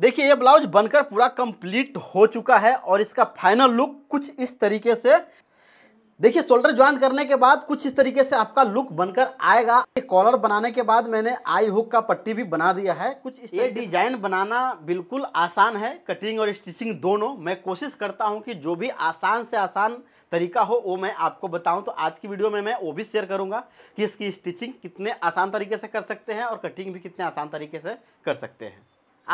देखिए ये ब्लाउज बनकर पूरा कंप्लीट हो चुका है और इसका फाइनल लुक कुछ इस तरीके से देखिए शोल्डर ज्वाइन करने के बाद कुछ इस तरीके से आपका लुक बनकर आएगा कॉलर बनाने के बाद मैंने आई हुक का पट्टी भी बना दिया है कुछ इस ये डिजाइन बनाना बिल्कुल आसान है कटिंग और स्टिचिंग दोनों मैं कोशिश करता हूँ कि जो भी आसान से आसान तरीका हो वो मैं आपको बताऊं तो आज की वीडियो में मैं वो भी शेयर करूंगा कि इसकी स्टिचिंग कितने आसान तरीके से कर सकते हैं और कटिंग भी कितने आसान तरीके से कर सकते हैं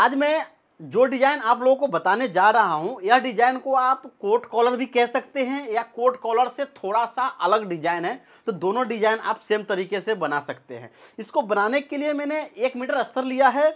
आज मैं जो डिज़ाइन आप लोगों को बताने जा रहा हूँ यह डिज़ाइन को आप कोट कॉलर भी कह सकते हैं या कोट कॉलर से थोड़ा सा अलग डिज़ाइन है तो दोनों डिज़ाइन आप सेम तरीके से बना सकते हैं इसको बनाने के लिए मैंने एक मीटर स्तर लिया है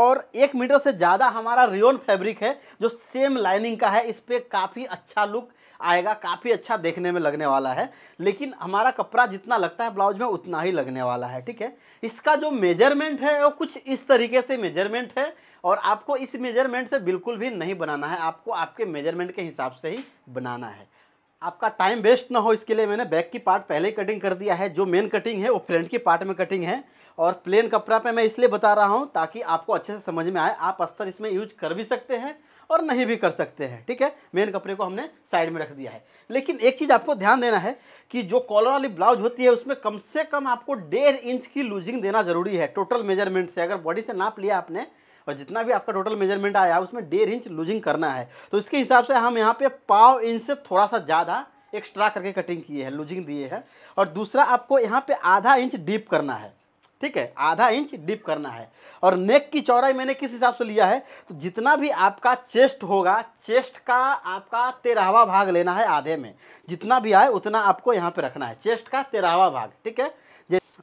और एक मीटर से ज़्यादा हमारा रियोन फैब्रिक है जो सेम लाइनिंग का है इस पर काफ़ी अच्छा लुक आएगा काफ़ी अच्छा देखने में लगने वाला है लेकिन हमारा कपड़ा जितना लगता है ब्लाउज में उतना ही लगने वाला है ठीक है इसका जो मेजरमेंट है वो कुछ इस तरीके से मेजरमेंट है और आपको इस मेजरमेंट से बिल्कुल भी नहीं बनाना है आपको आपके मेजरमेंट के हिसाब से ही बनाना है आपका टाइम वेस्ट ना हो इसके लिए मैंने बैक की पार्ट पहले ही कटिंग कर दिया है जो मेन कटिंग है वो फ्रंट की पार्ट में कटिंग है और प्लेन कपड़ा पे मैं इसलिए बता रहा हूँ ताकि आपको अच्छे से समझ में आए आप अस्तर इसमें यूज कर भी सकते हैं और नहीं भी कर सकते हैं ठीक है मेन कपड़े को हमने साइड में रख दिया है लेकिन एक चीज़ आपको ध्यान देना है कि जो कॉलर वाली ब्लाउज होती है उसमें कम से कम आपको डेढ़ इंच की लूजिंग देना ज़रूरी है टोटल मेजरमेंट से अगर बॉडी से नाप लिया आपने और जितना भी आपका टोटल मेजरमेंट आया उसमें डेढ़ इंच लूजिंग करना है तो इसके हिसाब से हम यहाँ पर पाव इंच से थोड़ा सा ज़्यादा एक्स्ट्रा करके कटिंग किए हैं लूजिंग दिए हैं और दूसरा आपको यहाँ पे आधा इंच डीप करना है ठीक है आधा इंच डीप करना है और नेक की चौड़ाई मैंने किस हिसाब से लिया है तो जितना भी आपका चेस्ट होगा चेस्ट का आपका तेरहवा भाग लेना है आधे में जितना भी आए उतना आपको यहाँ पे रखना है चेस्ट का तेरहवा भाग ठीक है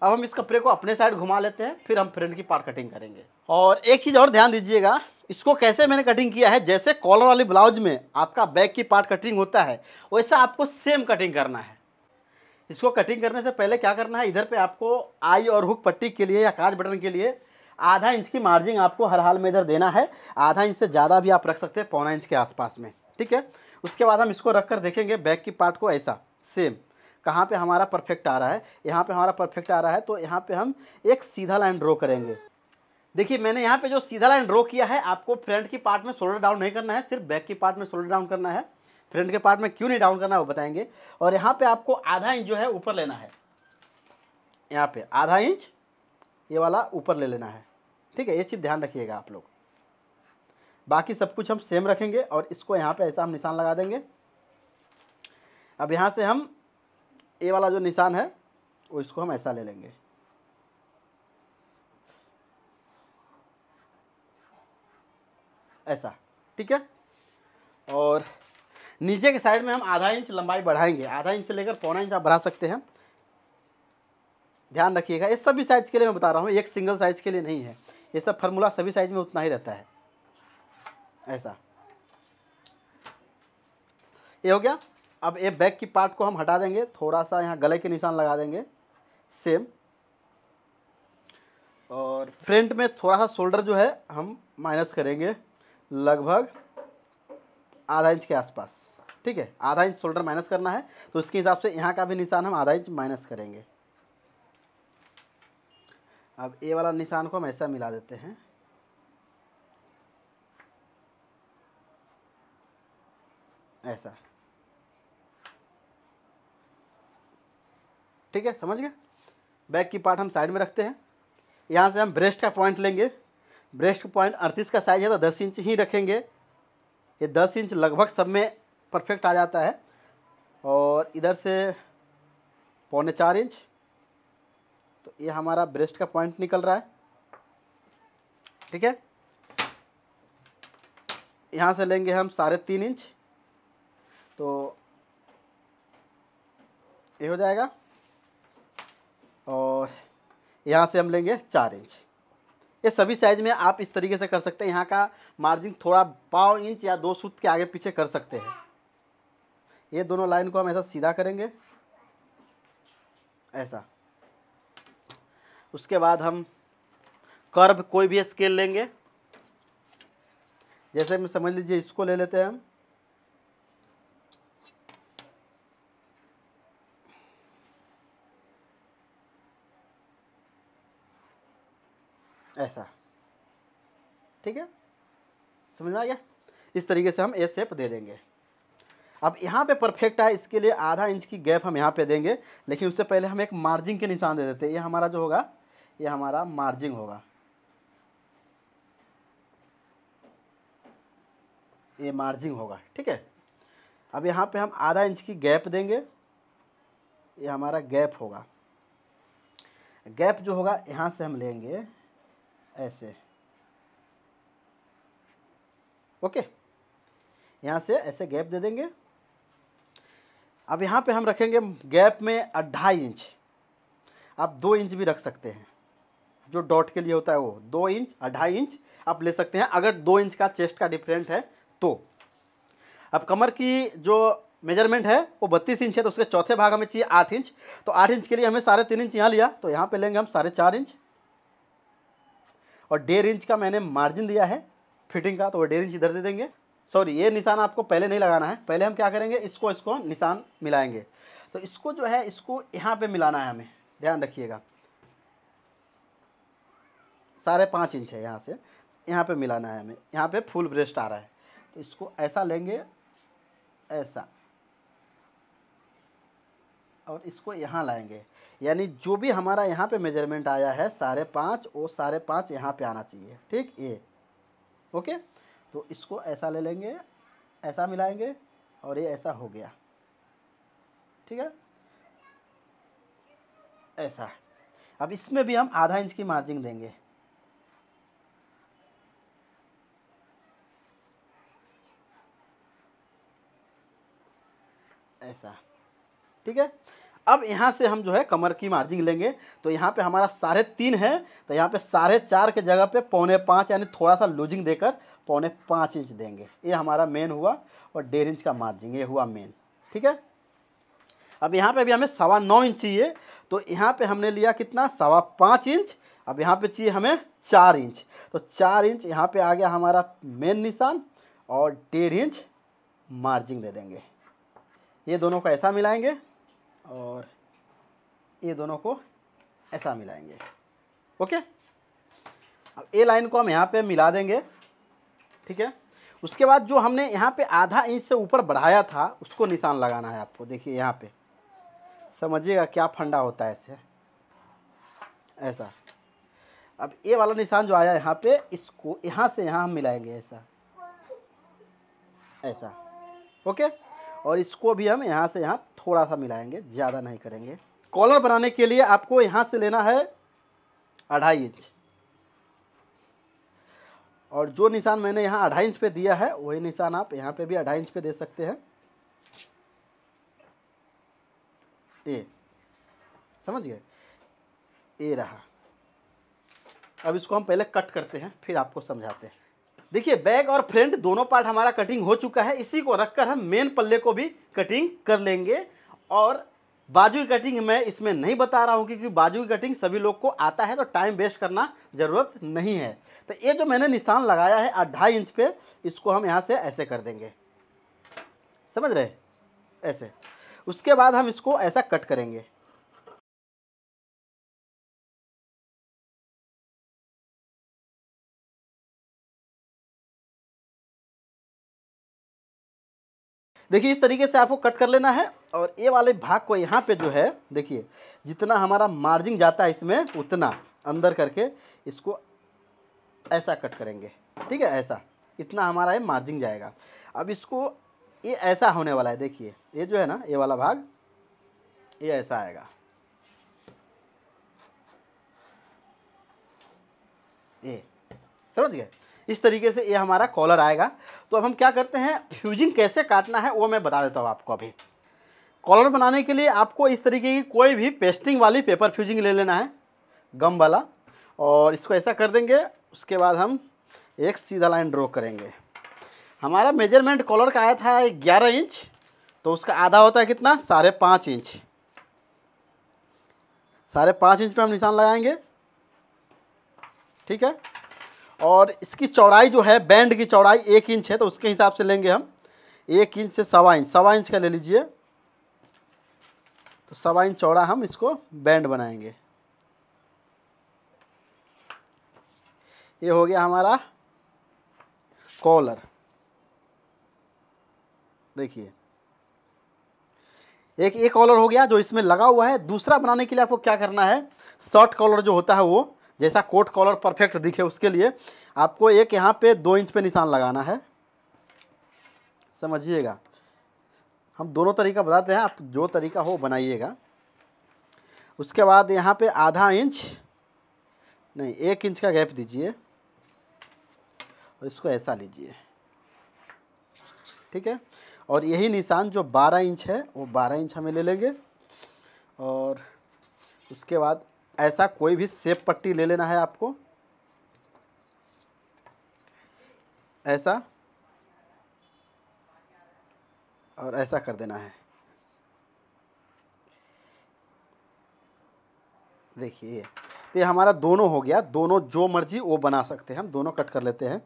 अब हम इस कपड़े को अपने साइड घुमा लेते हैं फिर हम फ्रंट की पार्ट कटिंग करेंगे और एक चीज़ और ध्यान दीजिएगा इसको कैसे मैंने कटिंग किया है जैसे कॉलर वाली ब्लाउज में आपका बैक की पार्ट कटिंग होता है वैसा आपको सेम कटिंग करना है इसको कटिंग करने से पहले क्या करना है इधर पे आपको आई और हुक पट्टी के लिए या काज बटन के लिए आधा इंच की मार्जिन आपको हर हाल में इधर देना है आधा इंच से ज़्यादा भी आप रख सकते हैं पौना इंच के आसपास में ठीक है उसके बाद हम इसको रख कर देखेंगे बैक की पार्ट को ऐसा सेम कहाँ पे हमारा परफेक्ट आ रहा है यहाँ पे हमारा परफेक्ट आ रहा है तो यहाँ पे हम एक सीधा लाइन ड्रॉ करेंगे देखिए मैंने यहाँ पे जो सीधा लाइन ड्रॉ किया है आपको फ्रंट की पार्ट में शोल्डर डाउन नहीं करना है सिर्फ बैक की पार्ट में शोल्डर डाउन करना है फ्रंट के पार्ट में क्यों नहीं डाउन करना है वो बताएंगे और यहाँ पे आपको आधा इंच जो है ऊपर लेना है यहाँ पे आधा इंच ये वाला ऊपर ले लेना है ठीक है ये चीज़ ध्यान रखिएगा आप लोग बाकी सब कुछ हम सेम रखेंगे और इसको यहाँ पे ऐसा हम निशान लगा देंगे अब यहाँ से हम ये वाला जो निशान है वो इसको हम ऐसा ले लेंगे ऐसा ठीक है और नीचे के साइड में हम आधा इंच लंबाई बढ़ाएंगे आधा इंच से लेकर पौना इंच आप बढ़ा सकते हैं ध्यान रखिएगा ये सभी साइज़ के लिए मैं बता रहा हूँ एक सिंगल साइज़ के लिए नहीं है ये सब फार्मूला सभी साइज़ में उतना ही रहता है ऐसा ये हो गया अब ये बैक की पार्ट को हम हटा देंगे थोड़ा सा यहाँ गले के निशान लगा देंगे सेम और फ्रंट में थोड़ा सा शोल्डर जो है हम माइनस करेंगे लगभग आधा इंच के आसपास ठीक है आधा इंच शोल्डर माइनस करना है तो इसके हिसाब से यहाँ का भी निशान हम आधा इंच माइनस करेंगे अब ए वाला निशान को हम ऐसा मिला देते हैं ऐसा ठीक है समझ गए बैक की पार्ट हम साइड में रखते हैं यहाँ से हम ब्रेस्ट का पॉइंट लेंगे ब्रेस्ट पॉइंट अड़तीस का साइज है तो दस इंच ही रखेंगे ये दस इंच लगभग सब में परफेक्ट आ जाता है और इधर से पौने चार इंच तो ये हमारा ब्रेस्ट का पॉइंट निकल रहा है ठीक है यहाँ से लेंगे हम साढ़े तीन इंच तो ये हो जाएगा और यहाँ से हम लेंगे चार इंच ये सभी साइज में आप इस तरीके से कर सकते हैं यहाँ का मार्जिन थोड़ा पाव इंच या दो सूत के आगे पीछे कर सकते हैं ये दोनों लाइन को हम ऐसा सीधा करेंगे ऐसा उसके बाद हम कर्व कोई भी स्केल लेंगे जैसे में समझ लीजिए इसको ले लेते हैं हम ऐसा ठीक है समझ में आ गया इस तरीके से हम ए सेप दे देंगे अब यहाँ पे परफेक्ट है इसके लिए आधा इंच की गैप हम यहाँ पे देंगे लेकिन उससे पहले हम एक मार्जिंग के निशान दे देते हैं ये हमारा जो होगा ये हमारा मार्जिंग होगा ये मार्जिंग होगा ठीक है अब यहाँ पे हम आधा इंच की गैप देंगे ये हमारा गैप होगा गैप जो होगा यहाँ से हम लेंगे ऐसे ओके यहाँ से ऐसे गैप दे देंगे अब यहाँ पे हम रखेंगे गैप में अढ़ाई इंच आप दो इंच भी रख सकते हैं जो डॉट के लिए होता है वो दो इंच अढ़ाई इंच आप ले सकते हैं अगर दो इंच का चेस्ट का डिफरेंट है तो अब कमर की जो मेजरमेंट है वो बत्तीस इंच है तो उसके चौथे भाग हमें चाहिए आठ इंच तो आठ इंच के लिए हमें साढ़े तीन इंच यहाँ लिया तो यहाँ पे लेंगे हम साढ़े चार इंच और डेढ़ इंच का मैंने मार्जिन दिया है फिटिंग का तो वो डेढ़ इंच इधर दे देंगे सॉरी ये निशान आपको पहले नहीं लगाना है पहले हम क्या करेंगे इसको इसको निशान मिलाएंगे तो इसको जो है इसको यहाँ पे मिलाना है हमें ध्यान रखिएगा साढ़े पाँच इंच है यहाँ से यहाँ पे मिलाना है हमें यहाँ पे फुल ब्रेस्ट आ रहा है तो इसको ऐसा लेंगे ऐसा और इसको यहाँ लाएंगे यानी जो भी हमारा यहाँ पे मेजरमेंट आया है साढ़े पाँच और साढ़े पाँच यहाँ पे आना चाहिए ठीक ये ओके तो इसको ऐसा ले लेंगे ऐसा मिलाएंगे और ये ऐसा हो गया ठीक है ऐसा अब इसमें भी हम आधा इंच की मार्जिन देंगे ऐसा ठीक है अब यहाँ से हम जो है कमर की मार्जिंग लेंगे तो यहाँ पे हमारा साढ़े तीन है तो यहाँ पे साढ़े चार के जगह पे पौने पाँच यानी थोड़ा सा लूजिंग देकर पौने पाँच इंच देंगे ये हमारा मेन हुआ और डेढ़ इंच का मार्जिन ये हुआ मेन ठीक है अब यहाँ पे भी हमें सवा नौ इंच चाहिए तो यहाँ पे हमने लिया कितना सवा पाँच इंच अब यहाँ पे चाहिए हमें चार इंच तो चार इंच यहाँ पे आ गया हमारा मेन निशान और डेढ़ इंच मार्जिन दे देंगे ये दोनों को ऐसा मिलाएंगे और ये दोनों को ऐसा मिलाएंगे ओके अब ए लाइन को हम यहाँ पे मिला देंगे ठीक है उसके बाद जो हमने यहाँ पे आधा इंच से ऊपर बढ़ाया था उसको निशान लगाना है आपको देखिए यहाँ पे समझिएगा क्या फंडा होता है ऐसे ऐसा अब ये वाला निशान जो आया यहाँ पे इसको यहाँ से यहाँ हम मिलाएंगे ऐसा ऐसा ओके और इसको भी हम यहाँ से यहाँ थोड़ा सा मिलाएंगे ज़्यादा नहीं करेंगे कॉलर बनाने के लिए आपको यहाँ से लेना है अढ़ाई इंच और जो निशान मैंने यहाँ अढ़ाई इंच पे दिया है वही निशान आप यहाँ पे भी अढ़ाई इंच पे दे सकते हैं ए समझ गए ए रहा अब इसको हम पहले कट करते हैं फिर आपको समझाते हैं देखिए बैग और फ्रंट दोनों पार्ट हमारा कटिंग हो चुका है इसी को रखकर हम मेन पल्ले को भी कटिंग कर लेंगे और बाजू की कटिंग मैं इसमें नहीं बता रहा हूँ क्योंकि बाजू की कटिंग सभी लोग को आता है तो टाइम वेस्ट करना ज़रूरत नहीं है तो ये जो मैंने निशान लगाया है ढाई इंच पे इसको हम यहाँ से ऐसे कर देंगे समझ रहे ऐसे उसके बाद हम इसको ऐसा कट करेंगे देखिए इस तरीके से आपको कट कर लेना है और ये वाले भाग को यहाँ पे जो है देखिए जितना हमारा मार्जिन जाता है इसमें उतना अंदर करके इसको ऐसा कट करेंगे ठीक है ऐसा इतना हमारा ये मार्जिन जाएगा अब इसको ये ऐसा होने वाला है देखिए ये जो है ना ये वाला भाग ये ऐसा आएगा ये समझ गए इस तरीके से ये हमारा कॉलर आएगा तो अब हम क्या करते हैं फ्यूजिंग कैसे काटना है वो मैं बता देता हूँ आपको अभी कॉलर बनाने के लिए आपको इस तरीके की कोई भी पेस्टिंग वाली पेपर फ्यूजिंग ले लेना है गम वाला और इसको ऐसा कर देंगे उसके बाद हम एक सीधा लाइन ड्रॉ करेंगे हमारा मेजरमेंट कॉलर का आया था ग्यारह इंच तो उसका आधा होता है कितना साढ़े पाँच इंच साढ़े पाँच इंच पे हम निशान लगाएंगे ठीक है और इसकी चौड़ाई जो है बैंड की चौड़ाई एक इंच है तो उसके हिसाब से लेंगे हम एक इंच से सवा इंच सवा इंच का ले लीजिए तो सवा इंच चौड़ा हम इसको बैंड बनाएंगे ये हो गया हमारा कॉलर देखिए एक एक कॉलर हो गया जो इसमें लगा हुआ है दूसरा बनाने के लिए आपको क्या करना है शॉर्ट कॉलर जो होता है वो जैसा कोट कॉलर परफेक्ट दिखे उसके लिए आपको एक यहाँ पे दो इंच पे निशान लगाना है समझिएगा हम दोनों तरीका बताते हैं आप जो तरीका हो बनाइएगा उसके बाद यहाँ पे आधा इंच नहीं एक इंच का गैप दीजिए और इसको ऐसा लीजिए ठीक है और यही निशान जो 12 इंच है वो 12 इंच हमें ले लेंगे और उसके बाद ऐसा कोई भी सेप पट्टी ले लेना है आपको ऐसा और ऐसा कर देना है देखिए ये हमारा दोनों हो गया दोनों जो मर्जी वो बना सकते हैं हम दोनों कट कर लेते हैं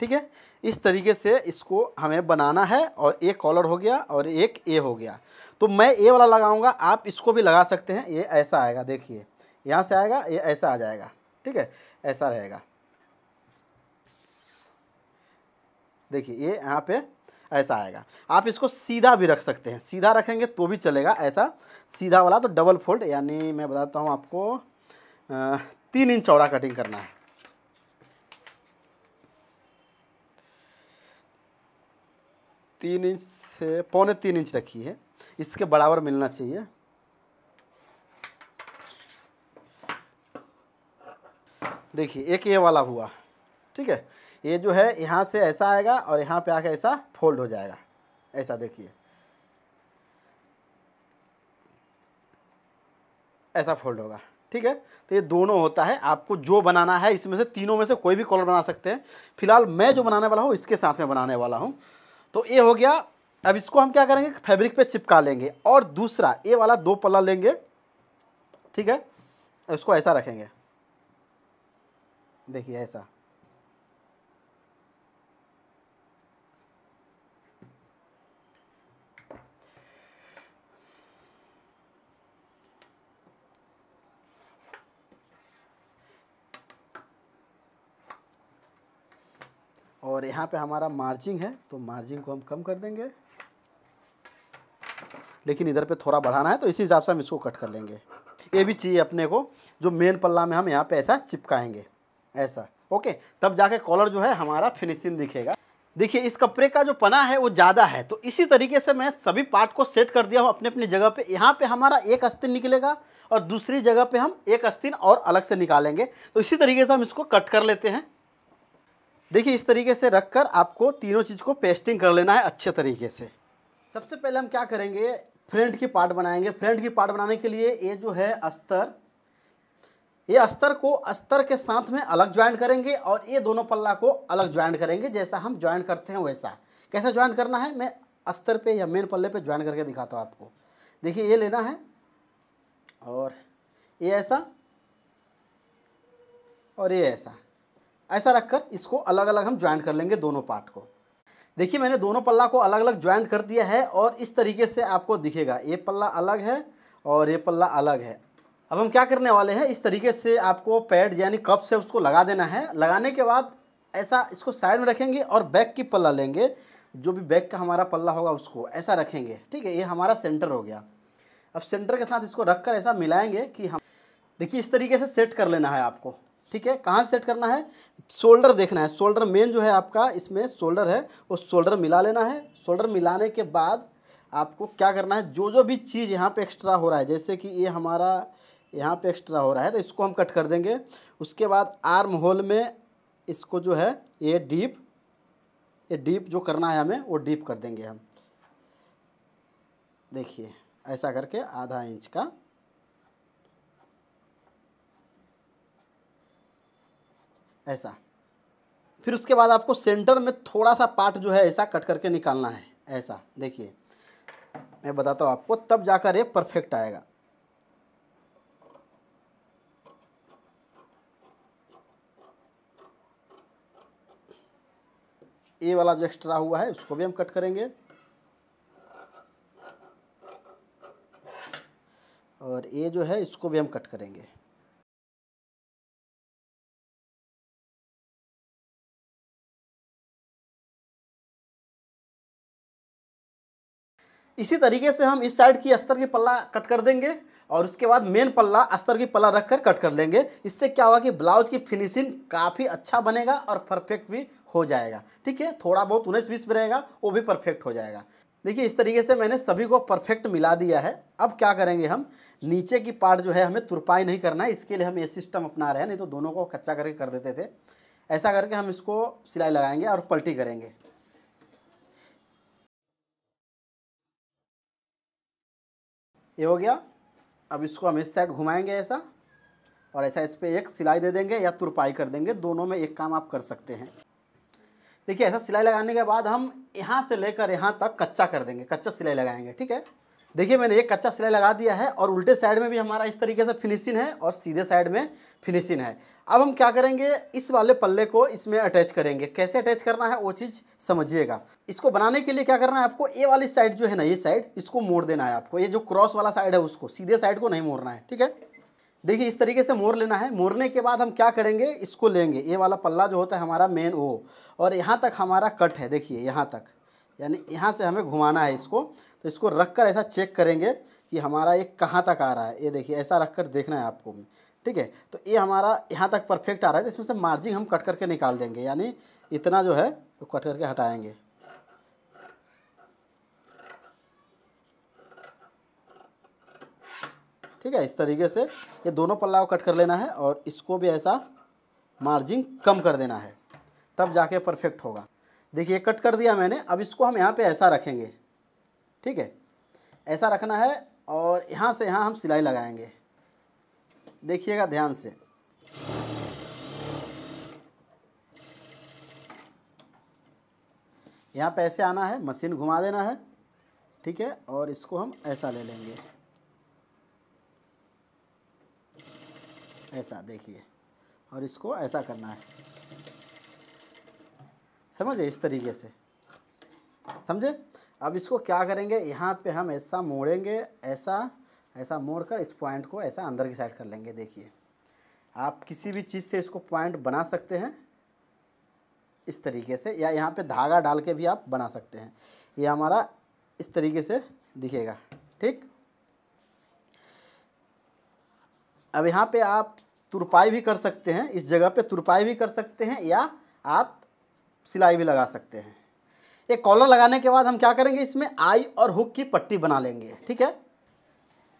ठीक है इस तरीके से इसको हमें बनाना है और एक कॉलर हो गया और एक ए हो गया तो मैं ए वाला लगाऊंगा आप इसको भी लगा सकते हैं ये ऐसा आएगा देखिए यहाँ से आएगा ये ऐसा आ जाएगा ठीक है ऐसा रहेगा देखिए ये यहाँ पे ऐसा आएगा आप इसको सीधा भी रख सकते हैं सीधा रखेंगे तो भी चलेगा ऐसा सीधा वाला तो डबल फोल्ड यानी मैं बताता हूँ आपको तीन इंच चौड़ा कटिंग करना है तीन इंच से पौने तीन इंच रखी है इसके बराबर मिलना चाहिए देखिए एक ये वाला हुआ ठीक है ये जो है यहाँ से ऐसा आएगा और यहाँ पे आके ऐसा फोल्ड हो जाएगा ऐसा देखिए ऐसा फोल्ड होगा ठीक है तो ये दोनों होता है आपको जो बनाना है इसमें से तीनों में से कोई भी कॉलर बना सकते हैं फिलहाल मैं जो बनाने वाला हूँ इसके साथ में बनाने वाला हूँ तो ये हो गया अब इसको हम क्या करेंगे फैब्रिक पे चिपका लेंगे और दूसरा ये वाला दो पल्ला लेंगे ठीक है इसको ऐसा रखेंगे देखिए ऐसा और यहाँ पे हमारा मार्जिंग है तो मार्जिंग को हम कम कर देंगे लेकिन इधर पे थोड़ा बढ़ाना है तो इसी हिसाब से हम इसको कट कर लेंगे ये भी चाहिए अपने को जो मेन पल्ला में हम यहाँ पे ऐसा चिपकाएंगे ऐसा ओके तब जाके कॉलर जो है हमारा फिनिशिंग दिखेगा देखिए इस कपड़े का जो पना है वो ज़्यादा है तो इसी तरीके से मैं सभी पार्ट को सेट कर दिया हूँ अपने अपनी जगह पे यहाँ पे हमारा एक अस्तिन निकलेगा और दूसरी जगह पे हम एक अस्तिन और अलग से निकालेंगे तो इसी तरीके से हम इसको कट कर लेते हैं देखिए इस तरीके से रख कर आपको तीनों चीज़ को पेस्टिंग कर लेना है अच्छे तरीके से सबसे पहले हम क्या करेंगे फ्रंट की पार्ट बनाएंगे फ्रंट की पार्ट बनाने के लिए ये जो है अस्तर ये अस्तर को अस्तर के साथ में अलग ज्वाइन करेंगे और ये दोनों पल्ला को अलग ज्वाइन करेंगे जैसा हम ज्वाइन करते हैं वैसा कैसा ज्वाइन करना है मैं अस्तर पे या मेन पल्ले पे ज्वाइन करके दिखाता हूँ आपको देखिए ये लेना है और ये ऐसा और ये ऐसा ऐसा रखकर इसको अलग अलग हम ज्वाइन कर लेंगे दोनों पार्ट को देखिए मैंने दोनों पल्ला को अलग अलग ज्वाइन कर दिया है और इस तरीके से आपको दिखेगा ये पल्ला अलग है और ये पल्ला अलग है अब हम क्या करने वाले हैं इस तरीके से आपको पैड यानी कप से उसको लगा देना है लगाने के बाद ऐसा इसको साइड में रखेंगे और बैक की पल्ला लेंगे जो भी बैक का हमारा पल्ला होगा उसको ऐसा रखेंगे ठीक है ये हमारा सेंटर हो गया अब सेंटर के साथ इसको रख कर ऐसा मिलाएंगे कि हम देखिए इस तरीके से सेट कर लेना है आपको ठीक है कहाँ सेट करना है शोल्डर देखना है शोल्डर मेन जो है आपका इसमें शोल्डर है वो शोल्डर मिला लेना है शोल्डर मिलाने के बाद आपको क्या करना है जो जो भी चीज़ यहाँ पे एक्स्ट्रा हो रहा है जैसे कि ये हमारा यहाँ पे एक्स्ट्रा हो रहा है तो इसको हम कट कर देंगे उसके बाद आर्म होल में इसको जो है ये डीप ये डीप जो करना है हमें वो डीप कर देंगे हम देखिए ऐसा करके आधा इंच का ऐसा फिर उसके बाद आपको सेंटर में थोड़ा सा पार्ट जो है ऐसा कट करके निकालना है ऐसा देखिए मैं बताता हूँ आपको तब जाकर ये परफेक्ट आएगा ए वाला जो एक्स्ट्रा हुआ है उसको भी हम कट करेंगे और ये जो है इसको भी हम कट करेंगे इसी तरीके से हम इस साइड की अस्तर की पल्ला कट कर देंगे और उसके बाद मेन पल्ला अस्तर की पल्ला रख कर कट कर लेंगे इससे क्या होगा कि ब्लाउज की फिनिशिंग काफ़ी अच्छा बनेगा और परफेक्ट भी हो जाएगा ठीक है थोड़ा बहुत उन्नीस बीस भी रहेगा वो भी परफेक्ट हो जाएगा देखिए इस तरीके से मैंने सभी को परफेक्ट मिला दिया है अब क्या करेंगे हम नीचे की पार्ट जो है हमें तुरपाई नहीं करना है इसके लिए हम ये सिस्टम अपना रहे हैं नहीं तो दोनों को कच्चा करके कर देते थे ऐसा करके हम इसको सिलाई लगाएंगे और पलटी करेंगे ये हो गया अब इसको हम इस साइड घुमाएंगे ऐसा और ऐसा इस पर एक सिलाई दे देंगे या तुरपाई कर देंगे दोनों में एक काम आप कर सकते हैं देखिए ऐसा सिलाई लगाने के बाद हम यहाँ से लेकर यहाँ तक कच्चा कर देंगे कच्चा सिलाई लगाएंगे ठीक है देखिए मैंने एक कच्चा सिलाई लगा दिया है और उल्टे साइड में भी हमारा इस तरीके से फिनिशिंग है और सीधे साइड में फिनिशिंग है अब हम क्या करेंगे इस वाले पल्ले को इसमें अटैच करेंगे कैसे अटैच करना है वो चीज़ समझिएगा इसको बनाने के लिए क्या करना है आपको ए वाली साइड जो है ना ये साइड इसको मोड़ देना है आपको ये जो क्रॉस वाला साइड है उसको सीधे साइड को नहीं मोड़ना है ठीक है देखिए इस तरीके से मोड़ लेना है मोड़ने के बाद हम क्या करेंगे इसको लेंगे ये वाला पल्ला जो होता है हमारा मेन ओ और यहाँ तक हमारा कट है देखिए यहाँ तक यानी यहाँ से हमें घुमाना है इसको तो इसको रख कर ऐसा चेक करेंगे कि हमारा ये कहाँ तक आ रहा है ये देखिए ऐसा रख कर देखना है आपको ठीक है तो ये हमारा यहाँ तक परफेक्ट आ रहा है तो इसमें से मार्जिन हम कट करके निकाल देंगे यानी इतना जो है वो कट करके हटाएंगे ठीक है इस तरीके से ये दोनों पल्ला को कट कर लेना है और इसको भी ऐसा मार्जिन कम कर देना है तब जाके परफेक्ट होगा देखिए कट कर दिया मैंने अब इसको हम यहाँ पे ऐसा रखेंगे ठीक है ऐसा रखना है और यहाँ से यहाँ हम सिलाई लगाएंगे देखिएगा ध्यान से यहाँ पैसे ऐसे आना है मशीन घुमा देना है ठीक है और इसको हम ऐसा ले लेंगे ऐसा देखिए और इसको ऐसा करना है समझे इस तरीके से समझे अब इसको क्या करेंगे यहाँ पे हम ऐसा मोड़ेंगे ऐसा ऐसा मोड़ कर इस पॉइंट को ऐसा अंदर की साइड कर लेंगे देखिए आप किसी भी चीज़ से इसको पॉइंट बना सकते हैं इस तरीके से या यहाँ पे धागा डाल के भी आप बना सकते हैं ये हमारा इस तरीके से दिखेगा ठीक अब यहाँ पे आप तुरपाई भी कर सकते हैं इस जगह पे तुरपाई भी कर सकते हैं या आप सिलाई भी लगा सकते हैं एक कॉलर लगाने के बाद हम क्या करेंगे इसमें आई और हुक की पट्टी बना लेंगे ठीक है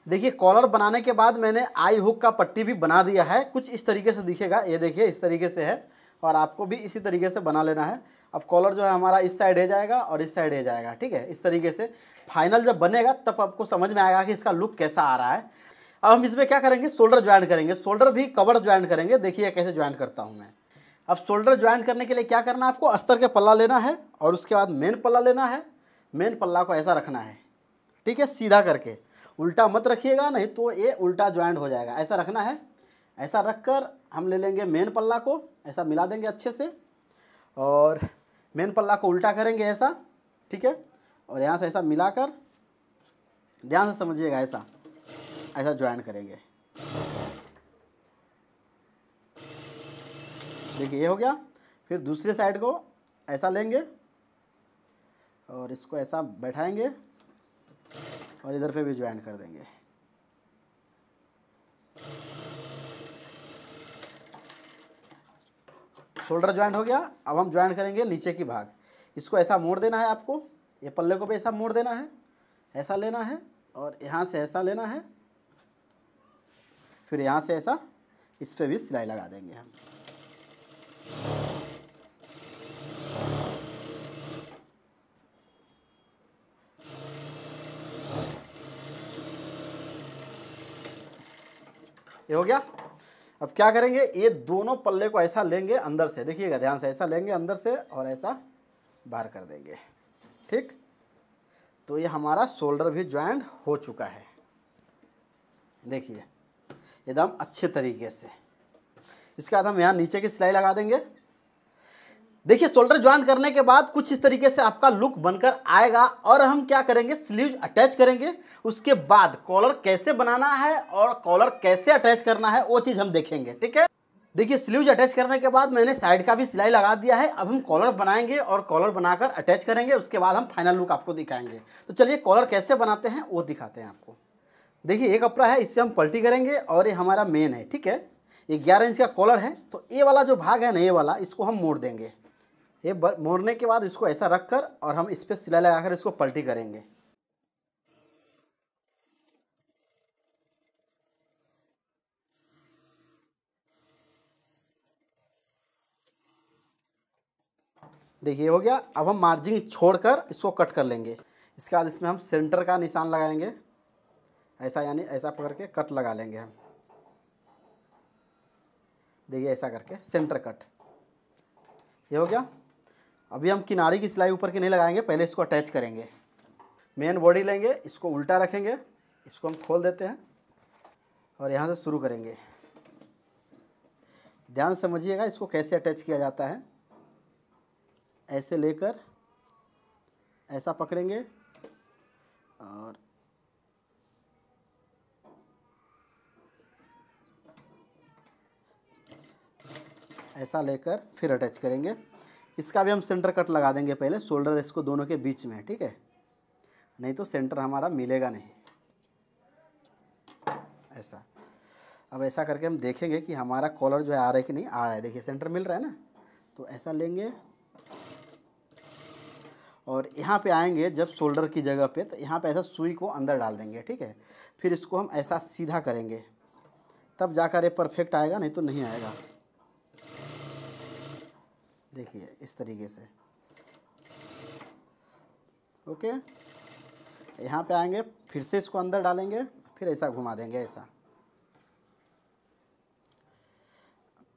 देखिए कॉलर बनाने के बाद मैंने आई हुक का पट्टी भी बना दिया है कुछ इस तरीके से दिखेगा ये देखिए इस तरीके से है और आपको भी इसी तरीके से बना लेना है अब कॉलर जो है हमारा इस साइड है जाएगा और इस साइड है जाएगा ठीक है इस तरीके से फाइनल जब बनेगा तब आपको समझ में आएगा कि इसका लुक कैसा आ रहा है अब हम इसमें क्या करेंगे शोल्डर ज्वाइन करेंगे शोल्डर भी कवर ज्वाइन करेंगे देखिए कैसे ज्वाइन करता हूँ मैं अब शोल्डर ज्वाइन करने के लिए क्या करना है आपको अस्तर के पल्ला लेना है और उसके बाद मेन पल्ला लेना है मेन पल्ला को ऐसा रखना है ठीक है सीधा करके उल्टा मत रखिएगा नहीं तो ये उल्टा ज्वाइंट हो जाएगा ऐसा रखना है ऐसा रख कर हम ले लेंगे मेन पल्ला को ऐसा मिला देंगे अच्छे से और मेन पल्ला को उल्टा करेंगे ऐसा ठीक है और यहाँ से ऐसा मिलाकर ध्यान से समझिएगा ऐसा ऐसा ज्वाइन करेंगे देखिए ये हो गया फिर दूसरे साइड को ऐसा लेंगे और इसको ऐसा बैठाएंगे और इधर पे भी ज्वाइन कर देंगे शोल्डर ज्वाइंट हो गया अब हम ज्वाइन करेंगे नीचे की भाग इसको ऐसा मोड़ देना है आपको ये पल्ले को भी ऐसा मोड़ देना है ऐसा लेना है और यहाँ से ऐसा लेना है फिर यहाँ से ऐसा इस पर भी सिलाई लगा देंगे हम ये हो गया अब क्या करेंगे ये दोनों पल्ले को ऐसा लेंगे अंदर से देखिएगा ध्यान से ऐसा लेंगे अंदर से और ऐसा बाहर कर देंगे ठीक तो ये हमारा शोल्डर भी ज्वाइंट हो चुका है देखिए एकदम अच्छे तरीके से इसके बाद हम यहाँ नीचे की सिलाई लगा देंगे देखिए शोल्डर ज्वाइन करने के बाद कुछ इस तरीके से आपका लुक बनकर आएगा और हम क्या करेंगे स्लीव अटैच करेंगे उसके बाद कॉलर कैसे बनाना है और कॉलर कैसे अटैच करना है वो चीज़ हम देखेंगे ठीक है देखिए स्लीव अटैच करने के बाद मैंने साइड का भी सिलाई लगा दिया है अब हम कॉलर बनाएंगे और कॉलर बनाकर अटैच करेंगे उसके बाद हम फाइनल लुक आपको दिखाएंगे तो चलिए कॉलर कैसे बनाते हैं वो दिखाते हैं आपको देखिए ये कपड़ा है इससे हम पलटी करेंगे और ये हमारा मेन है ठीक है ये ग्यारह इंच का कॉलर है तो ये वाला जो भाग है ना ये वाला इसको हम मोड़ देंगे ये मोड़ने के बाद इसको ऐसा रख कर और हम इस पर सिलाई लगाकर इसको पलटी करेंगे देखिए हो गया अब हम मार्जिन छोड़कर इसको कट कर लेंगे इसके बाद इसमें हम सेंटर का निशान लगाएंगे ऐसा यानी ऐसा पकड़ के कट लगा लेंगे हम देखिए ऐसा करके सेंटर कट ये हो गया अभी हम किनारे की सिलाई ऊपर की नहीं लगाएंगे पहले इसको अटैच करेंगे मेन बॉडी लेंगे इसको उल्टा रखेंगे इसको हम खोल देते हैं और यहाँ से शुरू करेंगे ध्यान समझिएगा इसको कैसे अटैच किया जाता है ऐसे लेकर ऐसा पकड़ेंगे और ऐसा लेकर फिर अटैच करेंगे इसका भी हम सेंटर कट लगा देंगे पहले शोल्डर इसको दोनों के बीच में ठीक है नहीं तो सेंटर हमारा मिलेगा नहीं ऐसा अब ऐसा करके हम देखेंगे कि हमारा कॉलर जो है आ रहा है कि नहीं आ रहा है देखिए सेंटर मिल रहा है ना तो ऐसा लेंगे और यहाँ पे आएंगे जब शोल्डर की जगह पे तो यहाँ पे ऐसा सुई को अंदर डाल देंगे ठीक है फिर इसको हम ऐसा सीधा करेंगे तब जाकर ये परफेक्ट आएगा नहीं तो नहीं आएगा देखिए इस तरीके से ओके यहाँ पे आएंगे फिर से इसको अंदर डालेंगे फिर ऐसा घुमा देंगे ऐसा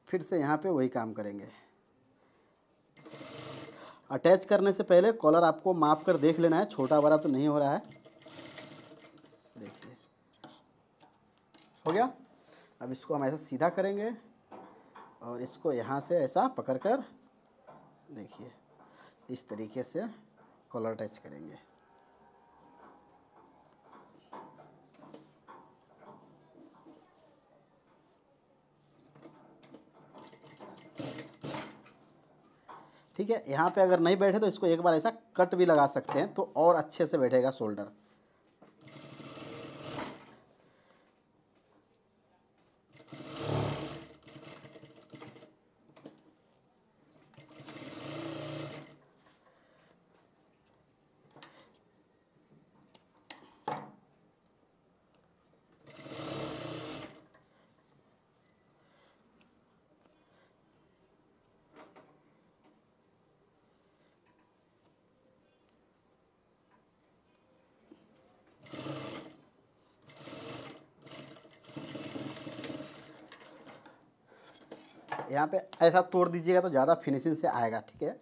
फिर से यहाँ पे वही काम करेंगे अटैच करने से पहले कॉलर आपको माप कर देख लेना है छोटा बड़ा तो नहीं हो रहा है देखिए हो गया अब इसको हम ऐसा सीधा करेंगे और इसको यहाँ से ऐसा पकड़ कर देखिए इस तरीके से कलर टच करेंगे ठीक है यहाँ पे अगर नहीं बैठे तो इसको एक बार ऐसा कट भी लगा सकते हैं तो और अच्छे से बैठेगा शोल्डर यहाँ पे ऐसा तोड़ दीजिएगा तो ज़्यादा फिनिशिंग से आएगा ठीक है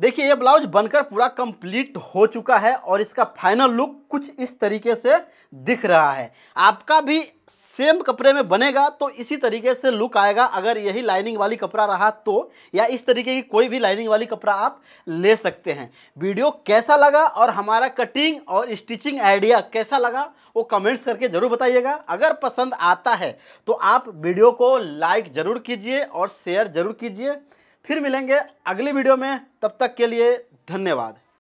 देखिए ये ब्लाउज बनकर पूरा कंप्लीट हो चुका है और इसका फाइनल लुक कुछ इस तरीके से दिख रहा है आपका भी सेम कपड़े में बनेगा तो इसी तरीके से लुक आएगा अगर यही लाइनिंग वाली कपड़ा रहा तो या इस तरीके की कोई भी लाइनिंग वाली कपड़ा आप ले सकते हैं वीडियो कैसा लगा और हमारा कटिंग और स्टिचिंग आइडिया कैसा लगा वो कमेंट्स करके ज़रूर बताइएगा अगर पसंद आता है तो आप वीडियो को लाइक ज़रूर कीजिए और शेयर ज़रूर कीजिए फिर मिलेंगे अगली वीडियो में तब तक के लिए धन्यवाद